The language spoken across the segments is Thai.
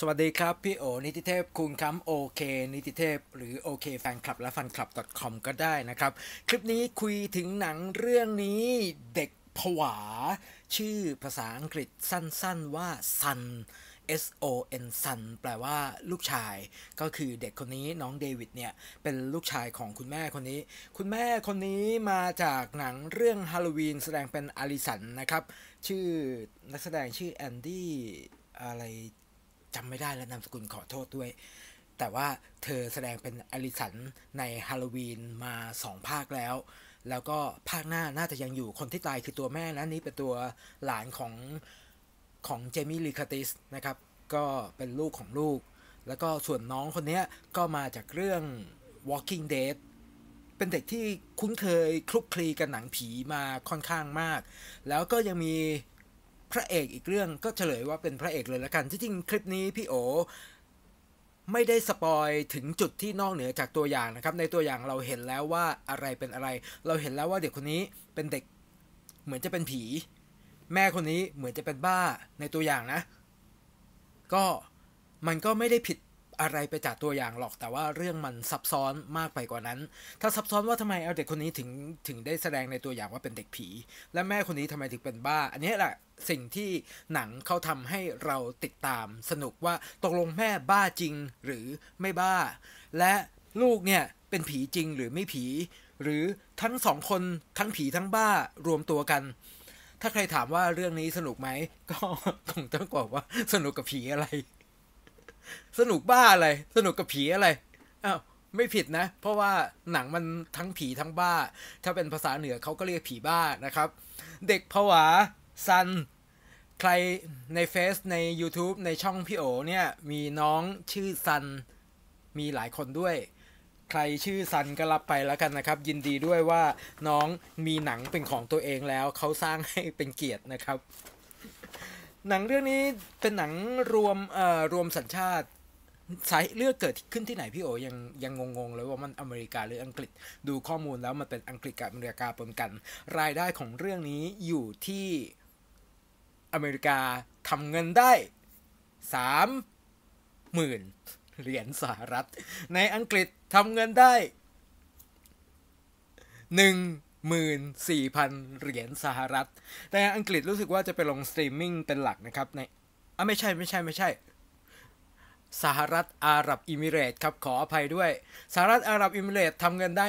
สวัสดีครับพี่โอ นิติเทพ คุณคำโอเค นิติเทพ หรือโอเคแฟนคลับและแฟนคลับ .com ก็ได้นะครับ คลิปนี้คุยถึงหนังเรื่องนี้เด็กผวา ชื่อภาษาอังกฤษสั้นๆ ว่า Sun S O N Sun แปลว่าลูกชายก็คือเด็กคนนี้น้องเดวิดเนี่ย เป็นลูกชายของคุณแม่คนนี้ คุณแม่คนนี้มาจากหนังเรื่องฮาโลวีน แสดงเป็นอลิสันนะครับชื่อนักแสดงชื่อแอนดี้อะไรจำไม่ได้แล้วนามสกุลขอโทษด้วย แต่ว่าเธอแสดงเป็นอลิสันในฮาโลวีนมาสองภาคแล้ว แล้วก็ภาคหน้าน่าจะยังอยู่ คนที่ตายคือตัวแม่นะนี่เป็นตัวหลานของ ของเจมี่ลีคาติสนะครับ ก็เป็นลูกของลูก แล้วก็ส่วนน้องคนนี้ก็มาจากเรื่อง Walking Dead เป็นเด็กที่คุ้นเคยคลุกคลีกับหนังผีมาค่อนข้างมาก แล้วก็ยังมีพระเอกอีกเรื่องก็เฉลยว่าเป็นพระเอกเลยละกันที่จริงคลิปนี้พี่โอไม่ได้สปอยถึงจุดที่นอกเหนือจากตัวอย่างนะครับ ในตัวอย่างเราเห็นแล้วว่าอะไรเป็นอะไร เราเห็นแล้วว่าเด็กคนนี้เป็นเด็กเหมือนจะเป็นผี แม่คนนี้เหมือนจะเป็นบ้าในตัวอย่างนะก็มันก็ไม่ได้ผิดอะไรไปจากตัวอย่างหรอกแต่ว่าเรื่องมันซับซ้อนมากไปกว่านั้น ถ้าซับซ้อนว่าทำไมเอาเด็กคนนี้ถึงถึงได้แสดงในตัวอย่างว่าเป็นเด็กผี และแม่คนนี้ทำไมถึงเป็นบ้า อันนี้แหละสิ่งที่หนังเขาทำให้เราติดตาม สนุกว่าตกลงแม่บ้าจริงหรือไม่บ้า และลูกเนี่ยเป็นผีจริงหรือไม่ผี หรือทั้งสองคนทั้งผีทั้งบ้ารวมตัวกัน ถ้าใครถามว่าเรื่องนี้สนุกไหมก็คงต้องบอกว่าสนุกกับผีอะไรสนุกบ้าอะไร สนุกกับผีอะไรอ้าว ไม่ผิดนะ เพราะว่าหนังมันทั้งผีทั้งบ้า ถ้าเป็นภาษาเหนือเขาก็เรียกผีบ้านะครับ เด็กผวาซัน ใครในเฟซใน YouTube ในช่องพี่โอเนี่ย มีน้องชื่อซันมีหลายคนด้วย ใครชื่อซันก็รับไปแล้วกันนะครับ ยินดีด้วยว่าน้องมีหนังเป็นของตัวเองแล้ว เขาสร้างให้เป็นเกียรตินะครับหนังเรื่องนี้เป็นหนังรวมเอ่อรวมสัญชาติสายเลือกเกิดขึ้นที่ไหนพี่โอยังยังงงๆเลยว่ามันอเมริกาหรืออังกฤษดูข้อมูลแล้วมันเป็นอังกฤษกับอเมริกาปนกัน รายได้ของเรื่องนี้อยู่ที่อเมริกาทำเงินได้สามหมื่นเหรียญสหรัฐในอังกฤษทำเงินได้หนึ่งหน่สี่พันเหรียญสหรัฐแต่อังกฤษรู้สึกว่าจะไปลงสตรีมมิ่งเป็นหลักนะครับในอ่ะไม่ใช่ไม่ใช่ ไม่ใช่ สหรัฐอาหรับอิมิเรตครับขออภัยด้วย สหรัฐอาหรับอิมิเรตทำเงินได้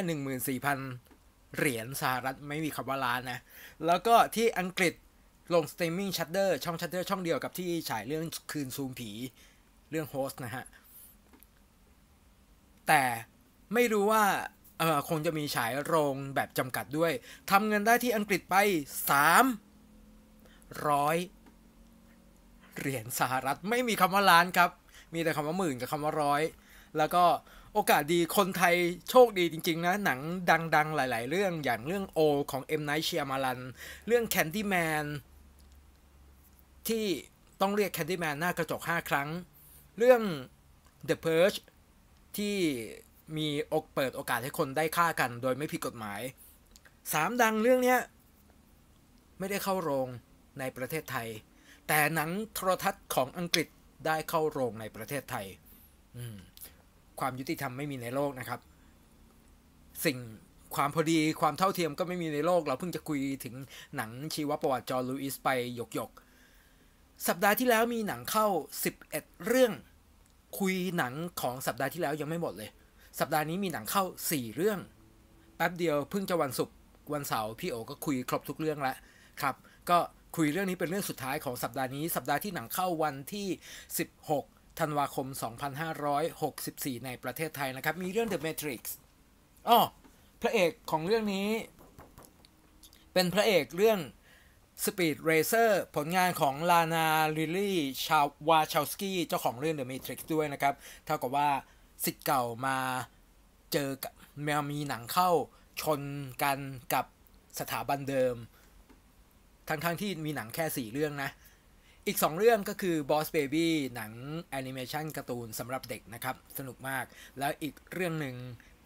14,000 เหรียญสหรัฐไม่มีคำว่าล้านนะ แล้วก็ที่อังกฤษลงสตรีมมิ่งชัตเตอร์ช่องชัตเตอร์ช่องเดียวกับที่ฉายเรื่องคืนซูมผี เรื่องโฮสต์นะฮะ แต่ไม่รู้ว่าเออคงจะมีฉายโรงแบบจำกัดด้วย ทำเงินได้ที่อังกฤษไป สามร้อยเหรียญสหรัฐ ไม่มีคำว่าล้านครับ มีแต่คำว่าหมื่นกับคำว่าร้อย แล้วก็โอกาสดีคนไทยโชคดีจริงๆ นะ หนังดังๆหลายๆ เรื่อง อย่างเรื่องโอของเอ็มไนท์เชียมารันเรื่องแคนดี้แมนที่ต้องเรียกแคนดี้แมนหน้ากระจก 5 ครั้ง เรื่อง The Purge ที่มีอกเปิดโอกาสให้คนได้ฆ่ากันโดยไม่ผิดกฎหมาย สามดังเรื่องเนี้ย ไม่ได้เข้าโรงในประเทศไทย แต่หนังโทรทัศน์ของอังกฤษได้เข้าโรงในประเทศไทย ความยุติธรรมไม่มีในโลกนะครับ สิ่งความพอดีความเท่าเทียมก็ไม่มีในโลกเราเพิ่งจะคุยถึงหนังชีวประวัติจอร์ลูอิสไปหยกหยก สัปดาห์ที่แล้วมีหนังเข้า11เรื่อง คุยหนังของสัปดาห์ที่แล้วยังไม่หมดเลยสัปดาห์นี้มีหนังเข้า 4 เรื่อง แป๊บเดียวเพิ่งจะวันศุกร์วันเสาร์พี่โอก็คุยครบทุกเรื่องแล้วครับ ก็คุยเรื่องนี้เป็นเรื่องสุดท้ายของสัปดาห์นี้ สัปดาห์ที่หนังเข้าวันที่ 16 ธันวาคม 2564 ในประเทศไทยนะครับ มีเรื่อง The Matrix อ๋อพระเอกของเรื่องนี้ เป็นพระเอกเรื่อง Speed Racer ผลงานของลานาลิลี่ชาววาชาวสกี้เจ้าของเรื่อง The Matrix ด้วยนะครับ เท่ากับว่าสิทธิ์เก่ามาเจอกับมมีหนังเข้าชนกันกับสถาบันเดิม ทั้งๆทที่มีหนังแค่ 4 เรื่องนะ อีก 2 เรื่องก็คือ Boss Baby หนังแอนิเมชันการ์ตูนสำหรับเด็กนะครับ สนุกมาก แล้วอีกเรื่องหนึ่ง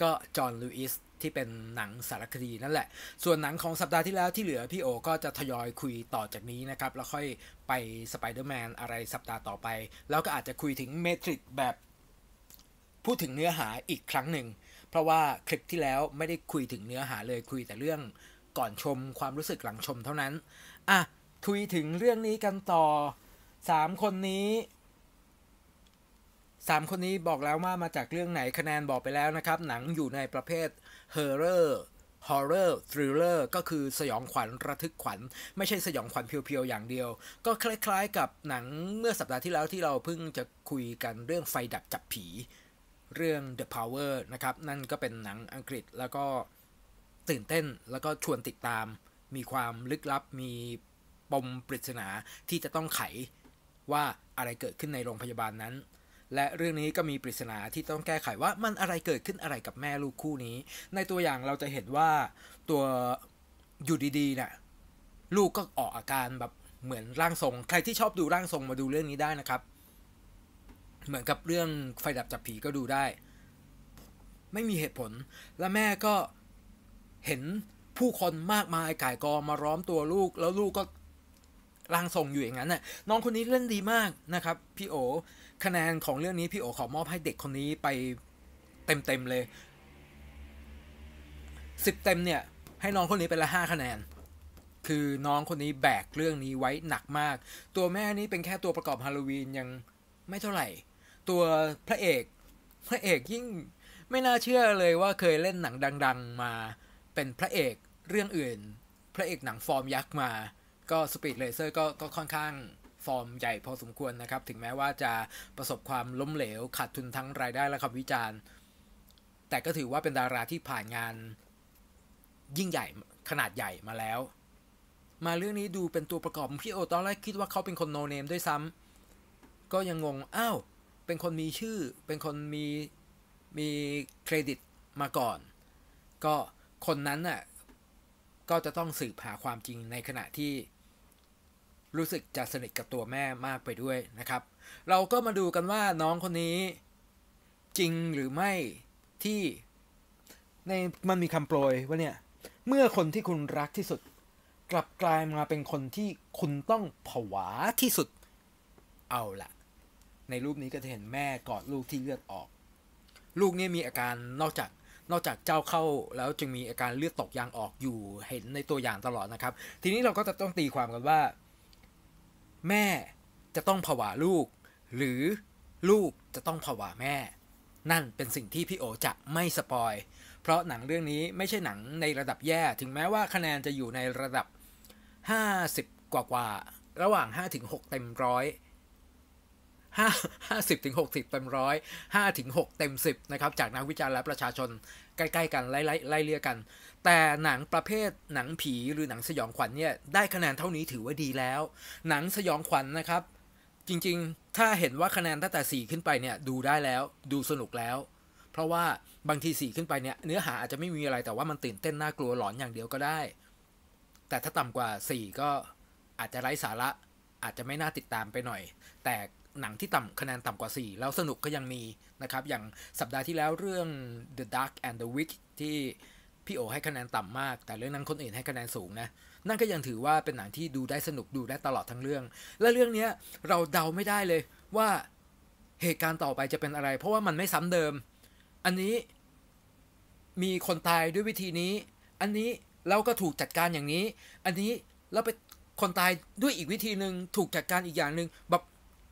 ก็จอห์นลูอิสที่เป็นหนังสารคดีนั่นแหละ ส่วนหนังของสัปดาห์ที่แล้วที่เหลือพี่โอก็จะทยอยคุยต่อจากนี้นะครับ แล้วค่อยไปสไปเดอร์แมนอะไรสัปดาห์ต่อไป แล้วก็อาจจะคุยถึงเมทริกแบบพูดถึงเนื้อหาอีกครั้งหนึ่ง เพราะว่าคลิปที่แล้วไม่ได้คุยถึงเนื้อหาเลยคุยแต่เรื่องก่อนชมความรู้สึกหลังชมเท่านั้น อ่ะ คุยถึงเรื่องนี้กันต่อสามคนนี้สามคนนี้บอกแล้วว่ามาจากเรื่องไหนคะแนนบอกไปแล้วนะครับ หนังอยู่ในประเภท horror horror thriller ก็คือสยองขวัญ ระทึกขวัญ ไม่ใช่สยองขวัญเพียวๆอย่างเดียว ก็คล้ายๆ กับหนังเมื่อสัปดาห์ที่แล้วที่เราเพิ่งจะคุยกันเรื่องไฟดับจับผีเรื่อง The Power นะครับ นั่นก็เป็นหนังอังกฤษแล้วก็ตื่นเต้นแล้วก็ชวนติดตาม มีความลึกลับ มีปมปริศนาที่จะต้องไขว่าอะไรเกิดขึ้นในโรงพยาบาลนั้น และเรื่องนี้ก็มีปริศนาที่ต้องแก้ไขว่ามันอะไรเกิดขึ้นอะไรกับแม่ลูกคู่นี้ ในตัวอย่างเราจะเห็นว่าตัว อยู่ดีๆนี่ะลูกก็ออกอาการแบบเหมือนร่างทรง ใครที่ชอบดูร่างทรงมาดูเรื่องนี้ได้นะครับเหมือนกับเรื่องไฟดับจับผีก็ดูได้ ไม่มีเหตุผล และแม่ก็เห็นผู้คนมากมายก่ายกอมาร้อมตัวลูก แล้วลูกก็ร่างทรงอยู่อย่างนั้นน่ะน้องคนนี้เล่นดีมากนะครับพี่โอคะแนนของเรื่องนี้ พี่โอขอมอบให้เด็กคนนี้ไปเต็มๆเลยสิบเต็มเนี่ย ให้น้องคนนี้เป็นละห้าคะแนน คือน้องคนนี้แบกเรื่องนี้ไว้หนักมาก ตัวแม่นี้เป็นแค่ตัวประกอบฮาโลวีนยังไม่เท่าไหร่ตัวพระเอกพระเอกยิ่ง ไม่น่าเชื่อเลยว่าเคยเล่นหนังดังๆมา เป็นพระเอกเรื่องอื่น พระเอกหนังฟอร์มยักษ์มา ก็สปีดเลเซอร์ก็ก็ค่อนข้างฟอร์มใหญ่พอสมควรนะครับ ถึงแม้ว่าจะประสบความล้มเหลวขาดทุนทั้งรายได้และคำวิจารณ์แต่ก็ถือว่าเป็นดาราที่ผ่านงาน ยิ่งใหญ่ขนาดใหญ่มาแล้ว มาเรื่องนี้ดูเป็นตัวประกอบพี่โอตอนแรกคิดว่าเขาเป็นคนโนเนมด้วยซ้ำก็ยังงงอ้าวเป็นคนมีชื่อเป็นคนมีมีเครดิตมาก่อนก็คนนั้นน่ะก็จะต้องสืบหาความจริงในขณะที่ รู้สึกจะสนิทกับตัวแม่มากไปด้วยนะครับ เราก็มาดูกันว่าน้องคนนี้จริงหรือไม่ที่ในมันมีคำโปรยว่าเนี่ยเมื่อคนที่คุณรักที่สุดกลับกลายมาเป็นคนที่คุณต้องผวาที่สุดเอาละในรูปนี้ก็จะเห็นแม่กอด ลูกที่เลือดออก ลูกนี่มีอาการนอกจากนอกจากเจ้าเข้า แล้วจึงมีอาการเลือดตกยางออกอยู่เห็นในตัวอย่างตลอดนะครับ ทีนี้เราก็จะต้องตีความกันว่า แม่จะต้องผวาลูก หรือ ลูก จะต้องผวาแม่ นั่นเป็นสิ่งที่พี่โอ จะไม่สปอย เพราะหนังเรื่องนี้ไม่ใช่หนังในระดับแย่ถึงแม้ว่าคะแนนจะอยู่ในระดับ 50 กว่ากว่าระหว่าง5-6ถึงเต็มร้อย5 50ถึง60เต็มร้อย5ถึง6เต็ม 10นะครับจากนักวิจารณ์และประชาชน ใกล้ๆ กันไล่ไล่เลี่ยกัน แต่หนังประเภทหนังผีหรือหนังสยองขวัญเนี่ยได้คะแนนเท่านี้ถือว่าดีแล้ว หนังสยองขวัญนนะครับ จริงๆถ้าเห็นว่าคะแนนตั้งแต่ 4 ขึ้นไปเนี่ยดูได้แล้วดูสนุกแล้ว เพราะว่าบางทีส่ขึ้นไปเนี่ยเนื้อหาอาจจะไม่มีอะไรแต่ว่ามันตื่นเต้นน่ากลัวหลอนอย่างเดียวก็ได้ แต่ถ้าต่ำกว่า 4 ก็อาจจะไร้สาระอาจจะไม่น่าติดตามไปหน่อย แต่หนังที่ต่ำคะแนนต่ำกว่า 4 แล้ว สนุกก็ยังมีนะครับอย่างสัปดาห์ที่แล้วเรื่อง The Dark and the w i t c h ที่พี่โอให้คะแนนต่ำมาก แต่เรื่องนั้นคนอื่นให้คะแนนสูงนะนั่นก็ยังถือว่าเป็นหนังที่ดูได้สนุกดูได้ตลอดทั้งเรื่อง และเรื่องนี้เราเดาไม่ได้เลยว่าเหตุการณ์ต่อไปจะเป็นอะไร เพราะว่ามันไม่ซ้ำเดิม อันนี้มีคนตายด้วยวิธีนี้ อันนี้เราก็ถูกจัดการอย่างนี้ อันนี้เราไปคนตายด้วยอีกวิธีหนึ่งถูกจัดการอีกอย่างหนึ่งแบบ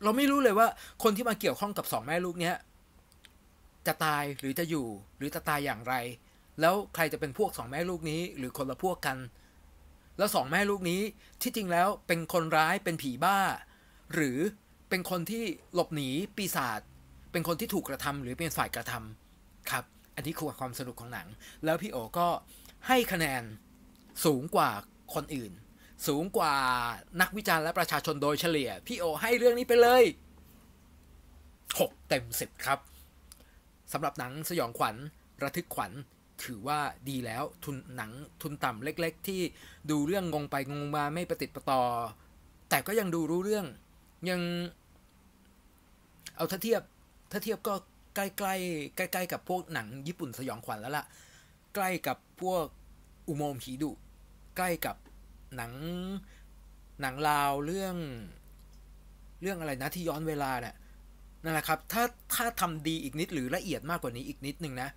เราไม่รู้เลยว่า คนที่มาเกี่ยวข้องกับสองแม่ลูกเนี้ย จะตายหรือจะอยู่หรือจะตายอย่างไร แล้วใครจะเป็นพวกสองแม่ลูกนี้ หรือคนละพวกกัน แล้วสองแม่ลูกนี้ที่จริงแล้วเป็นคนร้ายเป็นผีบ้า หรือเป็นคนที่หลบหนีปีศาจเป็นคนที่ถูกกระทำ หรือเป็นฝ่ายกระทำครับ อันนี้คือความสนุกของหนัง แล้วพี่โอก็ให้คะแนนสูงกว่าคนอื่นสูงกว่านักวิจารณ์และประชาชนโดยเฉลี่ย พี่โอให้เรื่องนี้ไปเลย6เต็มสิบครับสำหรับหนังสยองขวัญ ระทึกขวัญถือว่าดีแล้วทุนหนังทุนต่ำเล็ก ๆ ที่ดูเรื่องงงไปงงมาไม่ประติดประตอแต่ก็ยังดูรู้เรื่อง ยัง เอาถ้าเทียบถ้าเทียบก็ใกล้ๆใกล้ๆกับพวกหนัง ญี่ปุ่นสยองขวัญแล้วล่ะ ใกล้กับพวกอุโมงค์ผีดุใกล้กับหนัง หนังลาวเรื่อง เรื่องอะไรนะ ที่ย้อนเวลาเนะี่ยนั่นแหละครับ ถ้าถ้าทำดีอีกนิดหรือละเอียดมากกว่านี้อีกนิดหนึ่งนะ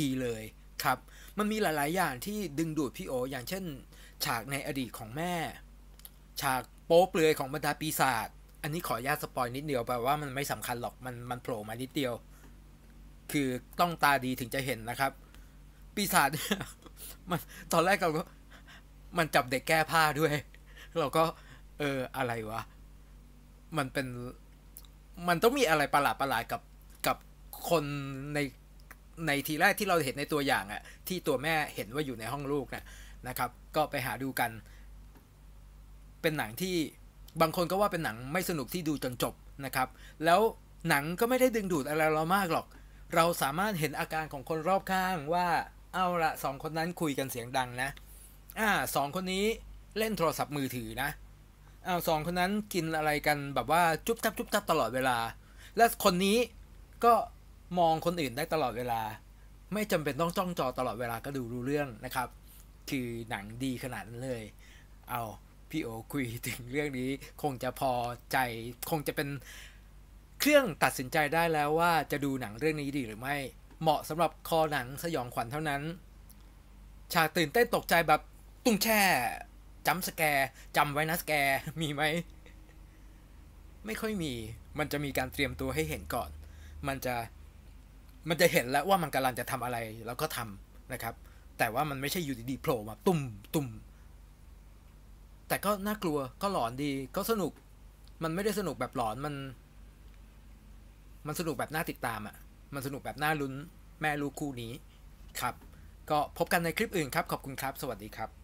ดีเลยครับ มันมีหลายๆอย่างที่ดึงดูดพี่โอ อย่างเช่น ฉากในอดีตของแม่ ฉากโป๊เปลือยของบรรดาปีศาจอันนี้ขออนุญาตสปอยนิดเดียวแปลว่ามันไม่สำคัญหรอก มันมันโผล่มานิดเดียว คือต้องตาดีถึงจะเห็นนะครับ ปีศาจมันตอนแรกเราก็มันจับเด็กแก้ผ้าด้วย เราก็เอออะไรวะ มันเป็น มันต้องมีอะไรประหลาดประหลาดกับกับคนในในทีแรกที่เราเห็นในตัวอย่างอะที่ตัวแม่เห็นว่าอยู่ในห้องลูกนะนะครับ ก็ไปหาดูกัน เป็นหนังที่บางคนก็ว่าเป็นหนังไม่สนุกที่ดูจนจบนะครับ แล้วหนังก็ไม่ได้ดึงดูดอะไรเรามากหรอก เราสามารถเห็นอาการของคนรอบข้างว่าเอาละสองคนนั้นคุยกันเสียงดังนะอ่าสองคนนี้เล่นโทรศัพท์มือถือนะอ้าสองคนนั้นกินอะไรกันแบบว่าจุ๊บจับจุ๊บจับตลอดเวลา และคนนี้ก็มองคนอื่นได้ตลอดเวลา ไม่จำเป็นต้องจ้อง จอ ตลอดเวลาก็ดูรู้เรื่อง นะ ครับ คือหนังดีขนาดนั้น เลย เอาพี่ โอคุยถึงเรื่องนี้ คงจะพอใจ คงจะเป็นเครื่องตัดสินใจได้แล้วว่าจะดูหนังเรื่องนี้ดีหรือไม่ เหมาะสำหรับคอหนังสยองขวัญเท่านั้นฉากตื่นเต้นตกใจแบบตุ้งแช่จำสแกร์จำไว้นะสแกร์มีไหมไม่ค่อยมี มันจะมีการเตรียมตัวให้เห็นก่อน มันจะมันจะเห็นแล้วว่ามันกำลังจะทำอะไรแล้วก็ทำนะครับ แต่ว่ามันไม่ใช่อยู่ดีๆโผล่มาตุ้มตุ้มแต่ก็น่ากลัวก็หลอนดีก็สนุก มันไม่ได้สนุกแบบหลอนมัน มันสนุกแบบน่าติดตามอะ่ะ มันสนุกแบบน่าลุ้น แม่ลูกคู่นี้ครับ ก็พบกันในคลิปอื่นครับ ขอบคุณครับ สวัสดีครับ